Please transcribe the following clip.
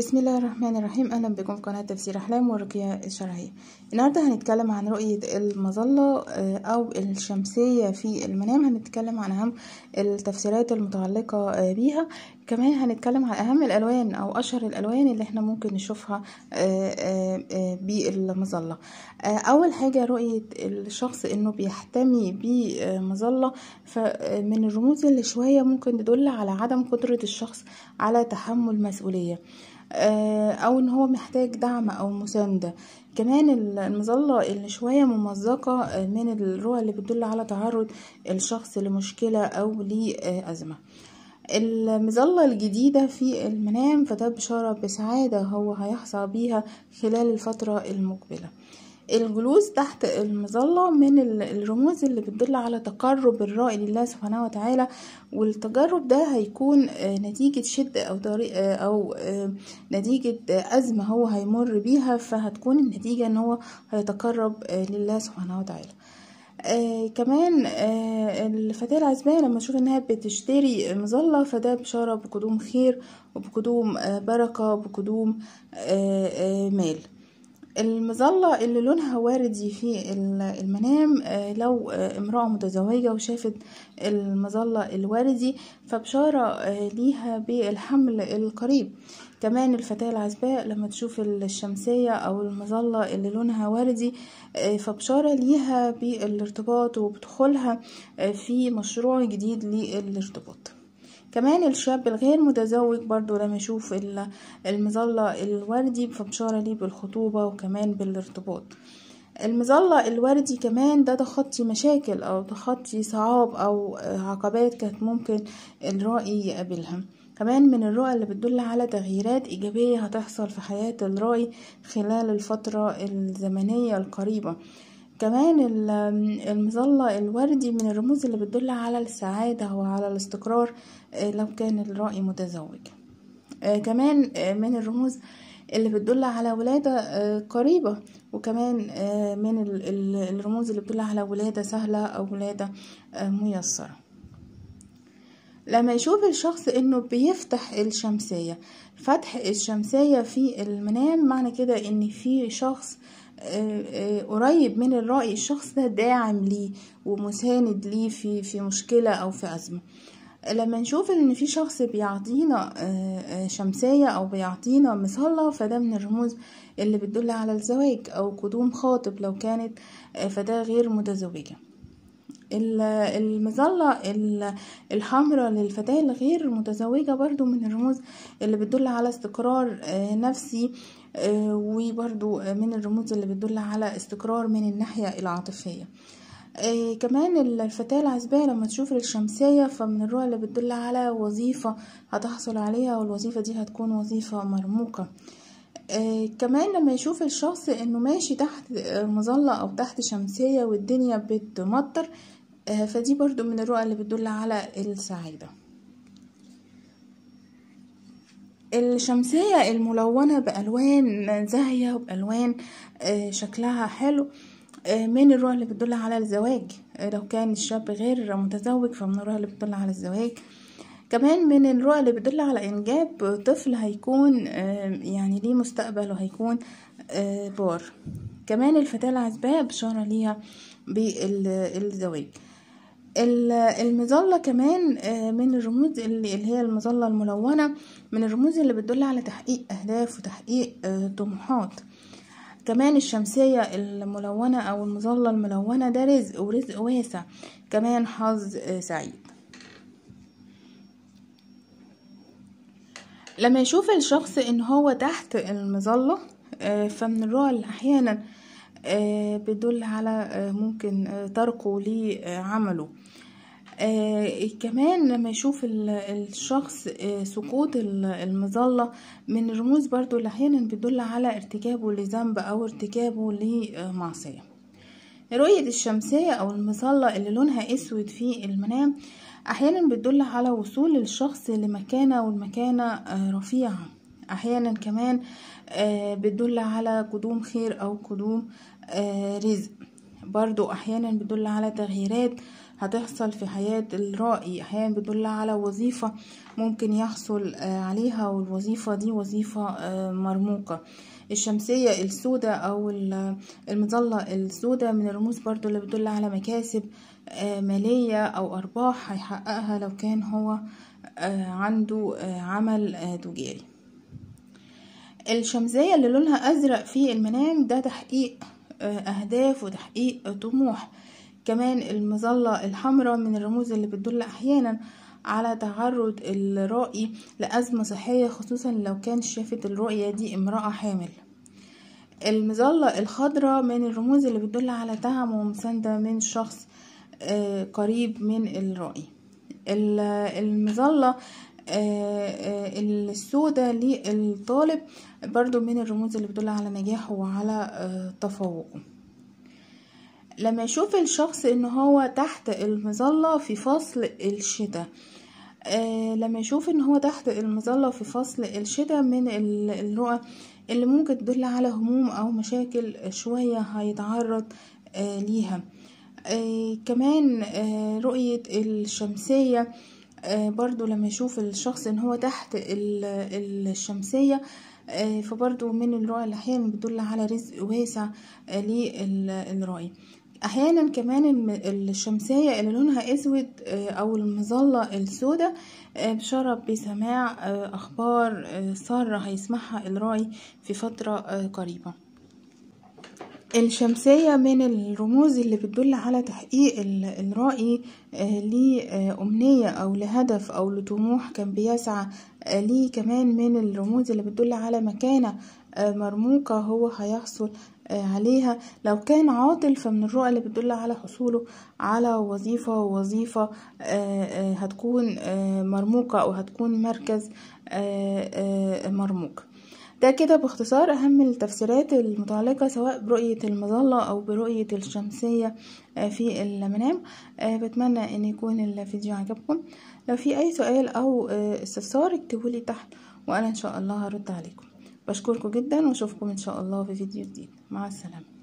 بسم الله الرحمن الرحيم اهلا بكم في قناه تفسير احلام ورقيه الشرعيه النهارده هنتكلم عن رؤيه المظله آه، او الشمسيه في المنام هنتكلم عن اهم التفسيرات المتعلقه آه، بيها كمان هنتكلم عن اهم الالوان او اشهر الالوان اللي احنا ممكن نشوفها آه، آه، آه، بالمظله اول حاجه رؤيه الشخص انه بيحتمي بمظله فمن الرموز اللي شويه ممكن تدل على عدم قدره الشخص على تحمل مسؤوليه او ان هو محتاج دعم او مسانده كمان المظله اللي شويه ممزقه من الرؤى اللي بتدل على تعرض الشخص لمشكله او لازمه المظلة الجديدة في المنام فده بشارة بسعادة هو هيحظى بيها خلال الفترة المقبلة الجلوس تحت المظلة من الرموز اللي بتدل على تقرب الرائي لله سبحانه وتعالى والتجرب ده هيكون آه، نتيجة شدة أو, آه، أو آه، نتيجة أزمة هو هيمر بيها فهتكون النتيجة إن هو هيتقرب لله سبحانه وتعالى آه، كمان آه الفتاة العزباء لما اشوف انها بتشتري مظلة فده بشارة بقدوم خير وبقدوم آه بركة وبقدوم آه آه مال المظلة اللي لونها وردي في المنام آه، لو آه، امرأة متزوجة وشافت المظلة الوردي فبشارة آه، ليها بالحمل القريب كمان الفتاة العزباء لما تشوف الشمسية أو المظلة اللي لونها وردي فبشارة ليها بالارتباط وبدخولها في مشروع جديد للارتباط كمان الشاب الغير متزوج برضو لما يشوف المظلة الوردي فبشارة ليه بالخطوبة وكمان بالارتباط المظلة الوردي كمان ده تخطي مشاكل أو تخطي صعاب أو عقبات كانت ممكن الرائي يقابلها كمان من الرؤى اللي بتدل على تغييرات إيجابية هتحصل في حياة الرائي خلال الفترة الزمنية القريبة كمان المظلة الوردي من الرموز اللي بتدل على السعادة وعلى الاستقرار آه، لو كان الرأي متزوج آه، كمان آه، من الرموز اللي بتدل على ولادة قريبة وكمان من الرموز اللي بتدل على ولادة سهلة أو ولادة ميسرة لما يشوف الشخص انه بيفتح الشمسية فتح الشمسية في المنام معنى كده ان في شخص آه قريب من الرأي الشخص ده داعم ليه ومساند ليه في في مشكلة أو في أزمة لما نشوف ان في شخص بيعطينا آه، آه، شمسية او بيعطينا مصلة فده من الرموز اللي بتدل على الزواج او قدوم خاطب لو كانت آه، فده غير متزوجة المظلة الحمراء للفتاة الغير متزوجة برضو من الرموز اللي بتدل على استقرار نفسي آه، وبرده من الرموز اللي بتدل على استقرار من الناحية العاطفية آه كمان الفتاة العزباء لما تشوف الشمسية فمن الرؤى اللي بتدل على وظيفة هتحصل عليها والوظيفة دي هتكون وظيفة مرموقة آه كمان لما يشوف الشخص انه ماشي تحت مظلة او تحت شمسية والدنيا بتمطر آه فدي برضو من الرؤى اللي بتدل على السعادة الشمسية الملونة بألوان زاهية وبألوان آه، شكلها حلو آه، من الروح اللي بتدل على الزواج آه، لو كان الشاب غير متزوج فمن الروح اللي بتدل على الزواج كمان من الرؤى اللي بتدل على انجاب طفل هيكون يعني ليه مستقبل وهيكون بار كمان الفتاة العزباء بشارة ليها بالزواج المظلة كمان آه، من الرموز اللي هي المظلة الملونة من الرموز اللي بتدل على تحقيق أهداف وتحقيق آه، طموحات كمان الشمسية الملونة أو المظلة الملونة ده رزق ورزق واسع كمان حظ آه، سعيد لما يشوف الشخص ان هو تحت المظلة فمن الرعب احيانا آه، بيدل على آه، ممكن آه، تركه لعمله كمان لما يشوف الشخص سقوط المظلة من الرموز برضو اللي أحيانا على ارتكابه لذنب أو ارتكابه لمعصية رؤية الشمسية أو المظلة اللي لونها أسود في المنام أحيانا بتدل على وصول الشخص لمكانة والمكانة رفيعة احيانا كمان آه، بتدل على قدوم خير او قدوم آه، رزق برضو احيانا بتدل على تغييرات هتحصل في حياة الرائي أحيانا بتدل على وظيفة ممكن يحصل آه، عليها والوظيفة دي وظيفة مرموقة الشمسية السوداء أو المظلة السوداء من الرموز برضو اللي بتدل على مكاسب مالية أو أرباح هيحققها لو كان هو عنده عمل تجاري الشمزية اللي لونها أزرق في المنام ده تحقيق آه، أهداف وتحقيق طموح كمان المظلة الحمراء من الرموز اللي بتدل أحيانا على تعرض الرائي لأزمة صحية خصوصا لو كان شافت الرؤية دي امرأة حامل المظلة الخضراء من الرموز اللي بتدل على تعم ومساندة من شخص آه، قريب من الرائي المظلة آه، آه، السودة للطالب برضو من الرموز اللي بتدل على نجاحه وعلى آه، تفوقه لما يشوف الشخص ان هو تحت المظلة في فصل الشتاء لما يشوف ان هو تحت المظلة في فصل الشتاء من الرؤى اللي ممكن تدل على هموم او مشاكل شوية هيتعرض ليها كمان رؤية الشمسية آه، برضو لما يشوف الشخص ان هو تحت الشمسية آه، فبرضو من الرؤية اللي احيانا بتدل على رزق واسع آه، للرؤية احيانا كمان الشمسية اللي لونها اسود او المظلة السوداء بشرب بسماع اخبار سارة هيسمعها الرأي في فترة قريبة الشمسية من الرموز اللي بتدل على تحقيق الرأي آه، لأمنية آه، أو لهدف أو لطموح كان بيسعى آه، ليه كمان من الرموز اللي بتدل على مكانة مرموقة هو هيحصل عليها لو كان عاطل فمن الرؤى اللي بتدل على حصوله على وظيفة وظيفة هتكون مرموقة أو هتكون مركز مرموق ده كده باختصار أهم التفسيرات المتعلقة سواء برؤية المظلة أو برؤية الشمسية آه، في المنام آه، بتمنى أن يكون الفيديو عجبكم لو في أي سؤال أو آه، استفسار اكتبولي تحت وأنا إن شاء الله هرد عليكم بشكركم جدا وأشوفكم إن شاء الله في فيديو جديد مع السلامة